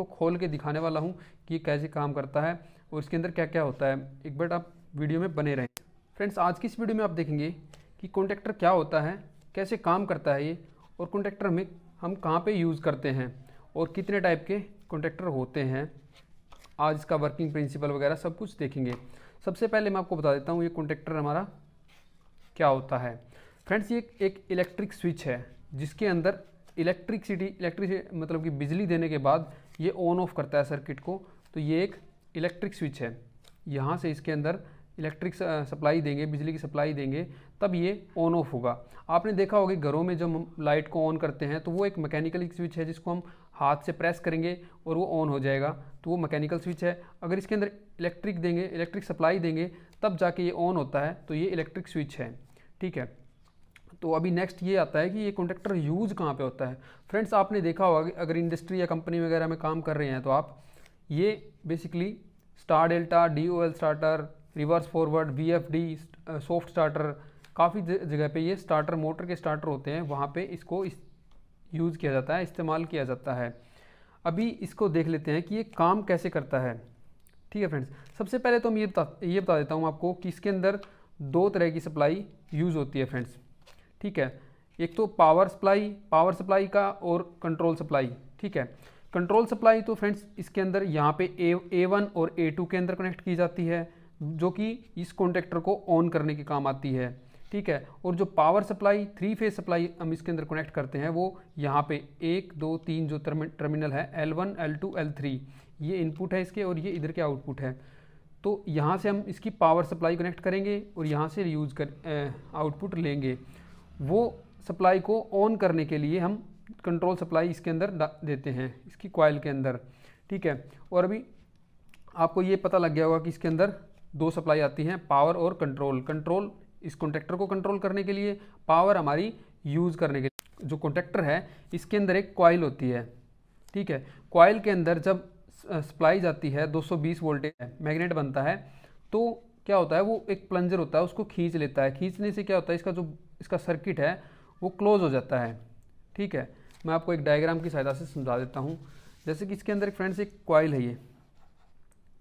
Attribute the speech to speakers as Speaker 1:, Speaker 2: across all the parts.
Speaker 1: इसको खोल के दिखाने वाला हूँ कि कैसे काम करता है और इसके अंदर क्या क्या होता है एक बार आप वीडियो में बने रहें फ्रेंड्स आज की इस वीडियो में आप देखेंगे कि कॉन्ट्रैक्टर क्या होता है कैसे काम करता है ये और कॉन्ट्रैक्टर में हम कहाँ पे यूज़ करते हैं और कितने टाइप के कॉन्ट्रैक्टर होते हैं आज इसका वर्किंग प्रिंसिपल वगैरह सब कुछ देखेंगे सबसे पहले मैं आपको बता देता हूँ ये कॉन्ट्रैक्टर हमारा क्या होता है फ्रेंड्स ये एक इलेक्ट्रिक स्विच है जिसके अंदर इलेक्ट्रिसिटी इलेक्ट्रिस मतलब कि बिजली देने के बाद ये ऑन ऑफ करता है सर्किट को तो ये एक इलेक्ट्रिक स्विच है यहाँ से इसके अंदर इलेक्ट्रिक सप्लाई देंगे बिजली की सप्लाई देंगे तब ये ऑन ऑफ होगा आपने देखा होगा घरों में जब हम लाइट को ऑन करते हैं तो वो एक मैकेनिकल स्विच है जिसको हम हाथ से प्रेस करेंगे और वो ऑन हो जाएगा तो वो मैकेनिकल स्विच है अगर इसके अंदर इलेक्ट्रिक देंगे इलेक्ट्रिक सप्लाई देंगे तब जाके ये ऑन होता है तो ये इलेक्ट्रिक स्विच है ठीक है तो अभी नेक्स्ट ये आता है कि ये कॉन्ट्रैक्टर यूज़ कहाँ पे होता है फ्रेंड्स आपने देखा होगा अगर इंडस्ट्री या कंपनी वगैरह में काम कर रहे हैं तो आप ये basically star delta D O L starter reverse forward V F D soft starter काफ़ी जगह पे ये स्टार्टर मोटर के स्टार्टर होते हैं वहाँ पे इसको इस यूज़ किया जाता है इस्तेमाल किया जाता है अभी इसको देख लेते हैं कि ये काम कैसे करता है ठीक है फ्रेंड्स सबसे पहले तो हम ये बता ये बता देता हूँ आपको कि इसके अंदर दो तरह की सप्लाई यूज़ होती है फ्रेंड्स ठीक है एक तो पावर सप्लाई पावर सप्लाई का और कंट्रोल सप्लाई ठीक है कंट्रोल सप्लाई तो फ्रेंड्स इसके अंदर यहाँ पे ए ए वन और ए टू के अंदर कनेक्ट की जाती है जो कि इस कॉन्ट्रेक्टर को ऑन करने के काम आती है ठीक है और जो power supply three phase supply हम इसके अंदर कनेक्ट करते हैं वो यहाँ पे एक दो तीन जो टर्मिनल है L one L two L three ये इनपुट है इसके और ये इधर के आउटपुट है तो यहाँ से हम इसकी पावर सप्लाई कनेक्ट करेंगे और यहाँ से यूज़ कर आउटपुट लेंगे वो सप्लाई को ऑन करने के लिए हम कंट्रोल सप्लाई इसके अंदर देते हैं इसकी कॉयल के अंदर ठीक है और अभी आपको ये पता लग गया होगा कि इसके अंदर दो सप्लाई आती हैं पावर और कंट्रोल कंट्रोल इस कॉन्टेक्टर को कंट्रोल करने के लिए पावर हमारी यूज़ करने के लिए जो कॉन्टेक्टर है इसके अंदर एक कॉयल होती है ठीक है कॉयल के अंदर जब सप्लाई जाती है 220 वोल्टेज मैग्नेट बनता है तो क्या होता है वो एक प्लंजर होता है उसको खींच लेता है खींचने से क्या होता है इसका जो इसका सर्किट है वो क्लोज हो जाता है ठीक है मैं आपको एक डायग्राम की सहायता से समझा देता हूँ जैसे कि इसके अंदर एक फ्रेंड्स एक क्वाइल है ये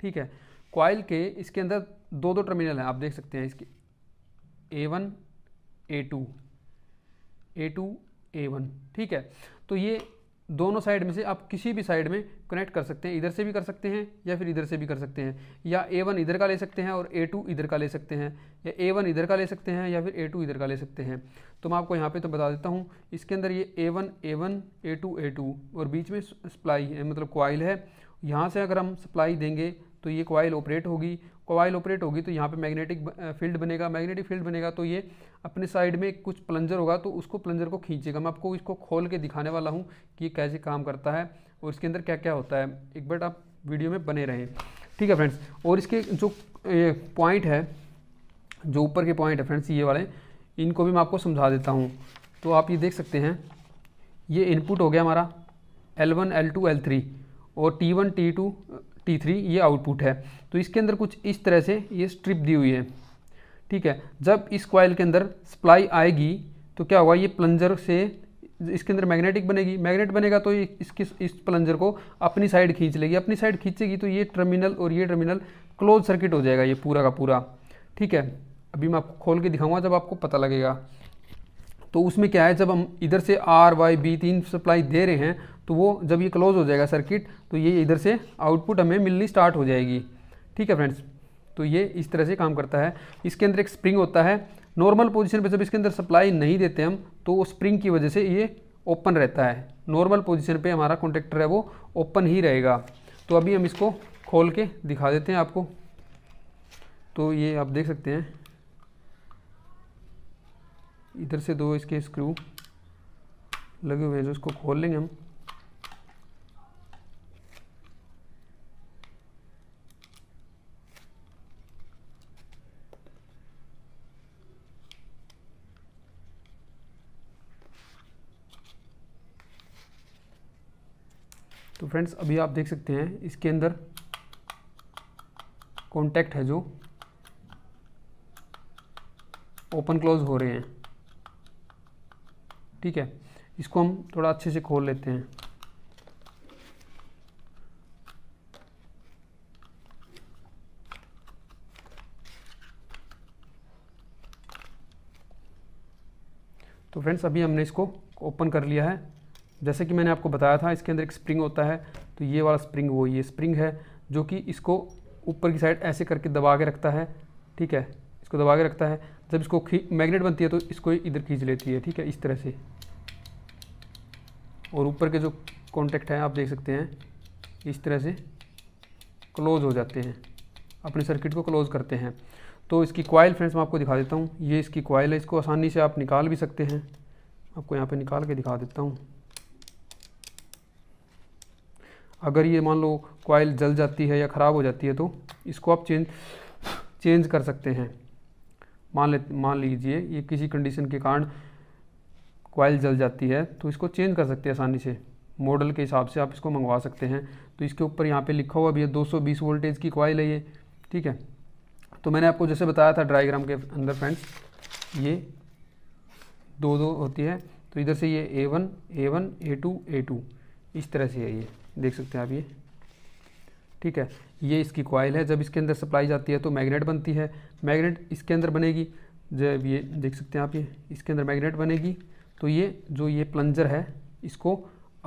Speaker 1: ठीक है क्वाइल के इसके अंदर दो दो टर्मिनल हैं आप देख सकते हैं इसके A one A two A two A one ठीक है तो ये दोनों साइड में से आप किसी भी साइड में कनेक्ट कर सकते हैं इधर से भी कर सकते हैं या फिर इधर से भी कर सकते हैं या ए वन इधर का ले सकते हैं और ए टू इधर का ले सकते हैं या ए वन इधर का ले सकते हैं या फिर ए टू इधर का ले सकते हैं तो मैं आपको यहाँ पे तो बता देता हूँ इसके अंदर ये A one A one A two A two और बीच में सप्लाई है मतलब क्वाइल है यहाँ से अगर हम सप्लाई देंगे तो ये कोयल ऑपरेट होगी कोयल ऑपरेट होगी तो यहाँ पे मैग्नेटिक फील्ड बनेगा मैग्नेटिक फील्ड बनेगा तो ये अपने साइड में कुछ प्लंजर होगा तो उसको प्लंजर को खींचेगा मैं आपको इसको खोल के दिखाने वाला हूँ कि ये कैसे काम करता है और इसके अंदर क्या क्या होता है एक बार आप वीडियो में बने रहें ठीक है फ्रेंड्स और इसके जो पॉइंट है जो ऊपर के पॉइंट है फ्रेंड्स ये वाले इनको भी मैं आपको समझा देता हूँ तो आप ये देख सकते हैं ये इनपुट हो गया हमारा L1, L2, L3 और T1, T2, टी थ्री ये आउटपुट है तो इसके अंदर कुछ इस तरह से ये स्ट्रिप दी हुई है ठीक है जब इस कॉयल के अंदर सप्लाई आएगी तो क्या होगा ये प्लंजर से इसके अंदर मैग्नेटिक बनेगी मैग्नेट बनेगा तो ये इसके इस प्लंजर को अपनी साइड खींच लेगी अपनी साइड खींचेगी तो ये टर्मिनल और ये टर्मिनल क्लोज सर्किट हो जाएगा ये पूरा का पूरा ठीक है अभी मैं आपको खोल के दिखाऊंगा जब आपको पता लगेगा तो उसमें क्या है जब हम इधर से आर वाई बी तीन सप्लाई दे रहे हैं तो वो जब ये क्लोज हो जाएगा सर्किट तो ये इधर से आउटपुट हमें मिलनी स्टार्ट हो जाएगी ठीक है फ्रेंड्स तो ये इस तरह से काम करता है इसके अंदर एक स्प्रिंग होता है नॉर्मल पोजिशन पर जब इसके अंदर सप्लाई नहीं देते हम तो वो स्प्रिंग की वजह से ये ओपन रहता है नॉर्मल पोजिशन पर हमारा कॉन्टेक्टर है वो ओपन ही रहेगा तो अभी हम इसको खोल के दिखा देते हैं आपको तो ये आप देख सकते हैं इधर से दो इसके स्क्रू लगे हुए हैं जो इसको खोल लेंगे हम फ्रेंड्स अभी आप देख सकते हैं इसके अंदर कॉन्टैक्ट है जो ओपन क्लोज हो रहे हैं ठीक है इसको हम थोड़ा अच्छे से खोल लेते हैं तो फ्रेंड्स अभी हमने इसको ओपन कर लिया है जैसे कि मैंने आपको बताया था इसके अंदर एक स्प्रिंग होता है तो ये वाला स्प्रिंग वो ये स्प्रिंग है जो कि इसको ऊपर की साइड ऐसे करके दबा के रखता है ठीक है इसको दबा के रखता है जब इसको मैग्नेट बनती है तो इसको इधर खींच लेती है ठीक है इस तरह से और ऊपर के जो कॉन्टैक्ट हैं आप देख सकते हैं इस तरह से क्लोज हो जाते हैं अपने सर्किट को क्लोज करते हैं तो इसकी कॉयल फ्रेंड्स मैं आपको दिखा देता हूँ ये इसकी कॉयल है इसको आसानी से आप निकाल भी सकते हैं आपको यहाँ पे निकाल के दिखा देता हूँ अगर ये मान लो कॉयल जल जाती है या ख़राब हो जाती है तो इसको आप चेंज चेंज कर सकते हैं मान ले मान लीजिए ये किसी कंडीशन के कारण कॉयल जल जाती है तो इसको चेंज कर सकते हैं आसानी से मॉडल के हिसाब से आप इसको मंगवा सकते हैं तो इसके ऊपर यहाँ पे लिखा हुआ भी है 220 वोल्टेज की कॉयल है ये ठीक है तो मैंने आपको जैसे बताया था डायग्राम के अंदर फ्रेंड्स ये दो दो होती है तो इधर से ये A one A one A two A two इस तरह से है ये देख सकते हैं आप ये ठीक है ये इसकी कॉयल है जब इसके अंदर सप्लाई जाती है तो मैग्नेट बनती है मैग्नेट इसके अंदर बनेगी जब ये देख सकते हैं आप ये इसके अंदर मैग्नेट बनेगी तो ये जो ये प्लंजर है इसको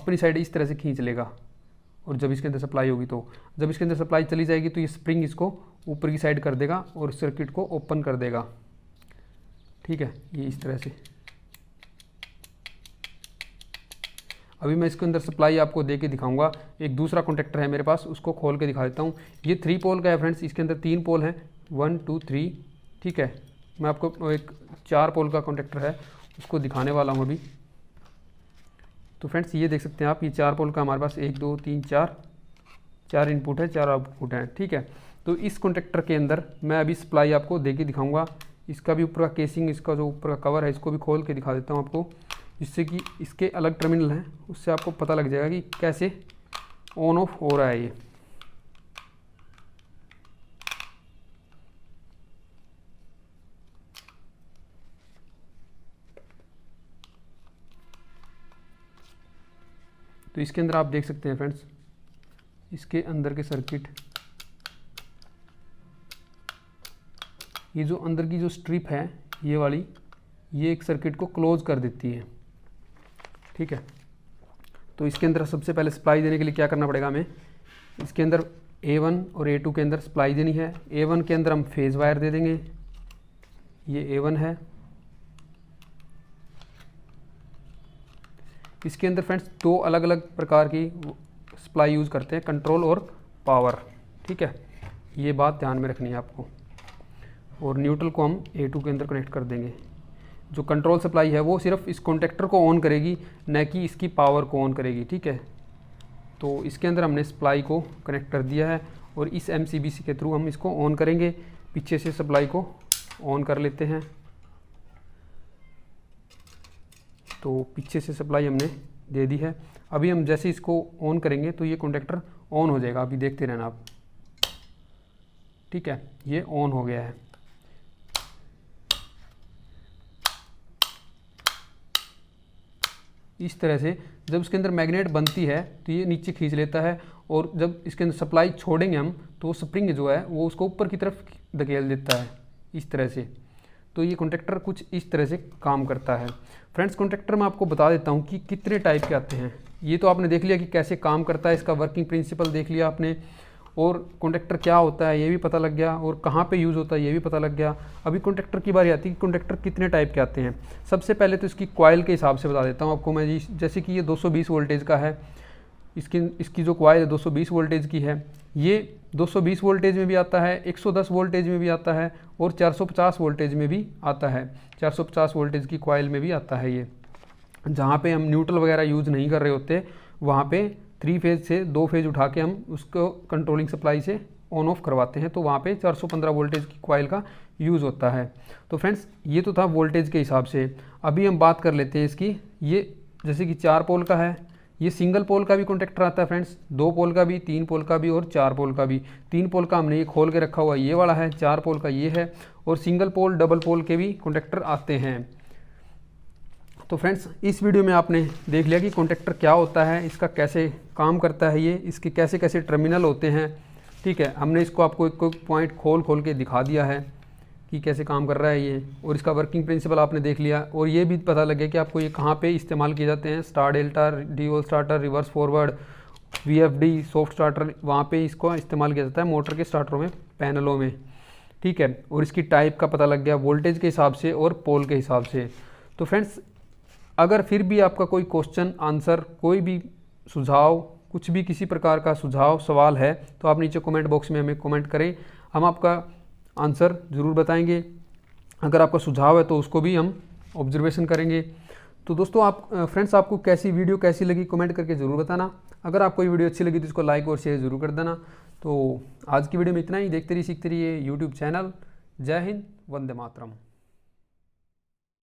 Speaker 1: अपनी साइड इस तरह से खींच लेगा और जब इसके अंदर सप्लाई होगी तो जब इसके अंदर सप्लाई चली जाएगी तो ये स्प्रिंग इसको ऊपर की साइड कर देगा और सर्किट को ओपन कर देगा ठीक है ये इस तरह से अभी मैं इसके अंदर सप्लाई आपको दे के दिखाऊंगा एक दूसरा कॉन्टेक्टर है मेरे पास उसको खोल के दिखा देता हूँ ये थ्री पोल का है फ्रेंड्स इसके अंदर तीन पोल हैं वन टू थ्री ठीक है मैं आपको एक चार पोल का कॉन्टेक्टर है उसको दिखाने वाला हूँ अभी तो फ्रेंड्स ये देख सकते हैं आप ये चार पोल का हमारे पास एक दो तीन चार चार इनपुट है चार आउटपुट हैं ठीक है तो इस कॉन्ट्रेक्टर के अंदर मैं अभी सप्लाई आपको दे के दिखाऊँगा इसका भी ऊपर का केसिंग इसका जो ऊपर का कवर है इसको भी खोल के दिखा देता हूँ आपको जिससे कि इसके अलग टर्मिनल हैं उससे आपको पता लग जाएगा कि कैसे ऑन ऑफ हो रहा है ये तो इसके अंदर आप देख सकते हैं फ्रेंड्स इसके अंदर के सर्किट ये जो अंदर की जो स्ट्रिप है ये वाली ये एक सर्किट को क्लोज कर देती है ठीक है तो इसके अंदर सबसे पहले सप्लाई देने के लिए क्या करना पड़ेगा हमें इसके अंदर ए वन और ए टू के अंदर सप्लाई देनी है ए वन के अंदर हम फेज़ वायर दे देंगे ये ए वन है इसके अंदर फ्रेंड्स दो अलग अलग प्रकार की सप्लाई यूज़ करते हैं कंट्रोल और पावर ठीक है ये बात ध्यान में रखनी है आपको और न्यूट्रल को हम ए टू के अंदर कनेक्ट कर देंगे जो कंट्रोल सप्लाई है वो सिर्फ इस कॉन्टेक्टर को ऑन करेगी न कि इसकी पावर को ऑन करेगी ठीक है तो इसके अंदर हमने सप्लाई को कनेक्ट कर दिया है और इस एम के थ्रू हम इसको ऑन करेंगे पीछे से सप्लाई को ऑन कर लेते हैं तो पीछे से सप्लाई हमने दे दी है अभी हम जैसे इसको ऑन करेंगे तो ये कॉन्टेक्टर ऑन हो जाएगा अभी देखते रहना आप ठीक है ये ऑन हो गया है इस तरह से जब इसके अंदर मैग्नेट बनती है तो ये नीचे खींच लेता है और जब इसके अंदर सप्लाई छोड़ेंगे हम तो स्प्रिंग जो है वो उसको ऊपर की तरफ धकेल देता है इस तरह से तो ये कॉन्ट्रैक्टर कुछ इस तरह से काम करता है फ्रेंड्स कॉन्ट्रैक्टर मैं आपको बता देता हूँ कि कितने टाइप के आते हैं ये तो आपने देख लिया कि कैसे काम करता है इसका वर्किंग प्रिंसिपल देख लिया आपने और कॉन्डक्टर क्या होता है ये भी पता लग गया और कहाँ पे यूज़ होता है ये भी पता लग गया अभी कॉन्टेक्टर की बारी आती है कि कॉन्डक्टर कितने टाइप के आते हैं सबसे पहले तो इसकी क्वाइल के हिसाब से बता देता हूँ आपको मैं जी जैसे कि ये 220 वोल्टेज का है इसकी इसकी जो क्वाइल है 220 वोल्टेज की है ये 220 वोल्टेज में भी आता है 110 वोल्टेज में भी आता है और 450 वोल्टेज में भी आता है 450 वोल्टेज की क्वाइल में भी आता है ये जहाँ पे हम न्यूट्रल वगैरह यूज़ नहीं कर रहे होते वहाँ पे थ्री फेज से दो फेज उठा के हम उसको कंट्रोलिंग सप्लाई से ऑन ऑफ करवाते हैं तो वहाँ पे 415 वोल्टेज की क्वाइल का यूज़ होता है तो फ्रेंड्स ये तो था वोल्टेज के हिसाब से अभी हम बात कर लेते हैं इसकी ये जैसे कि चार पोल का है ये सिंगल पोल का भी कॉन्ट्रेक्टर आता है फ्रेंड्स दो पोल का भी तीन पोल का भी और चार पोल का भी तीन पोल का हमने ये खोल के रखा हुआ ये वाला है चार पोल का ये है और सिंगल पोल डबल पोल के भी कॉन्ट्रेक्टर आते हैं तो फ्रेंड्स इस वीडियो में आपने देख लिया कि कॉन्टेक्टर क्या होता है इसका कैसे काम करता है ये इसके कैसे कैसे टर्मिनल होते हैं ठीक है हमने इसको आपको एक पॉइंट खोल खोल के दिखा दिया है कि कैसे काम कर रहा है ये और इसका वर्किंग प्रिंसिपल आपने देख लिया और ये भी पता लगे कि आपको ये कहाँ पे इस्तेमाल किए जाते हैं star delta D starter reverse forward V F D soft starter वहाँ पे इसको इस्तेमाल किया जाता है मोटर के स्टार्टरों में पैनलों में ठीक है और इसकी टाइप का पता लग गया वोल्टेज के हिसाब से और पोल के हिसाब से तो फ्रेंड्स अगर फिर भी आपका कोई क्वेश्चन आंसर कोई भी सुझाव कुछ भी किसी प्रकार का सुझाव सवाल है तो आप नीचे कमेंट बॉक्स में हमें कमेंट करें हम आपका आंसर ज़रूर बताएंगे अगर आपका सुझाव है तो उसको भी हम ऑब्जर्वेशन करेंगे तो दोस्तों आप फ्रेंड्स आपको कैसी वीडियो कैसी लगी कमेंट करके ज़रूर बताना अगर आपको ये वीडियो अच्छी लगी तो इसको लाइक और शेयर ज़रूर कर देना तो आज की वीडियो में इतना ही देखते रहिए सीखते रहिए यूट्यूब चैनल जय हिंद वंदे मातरम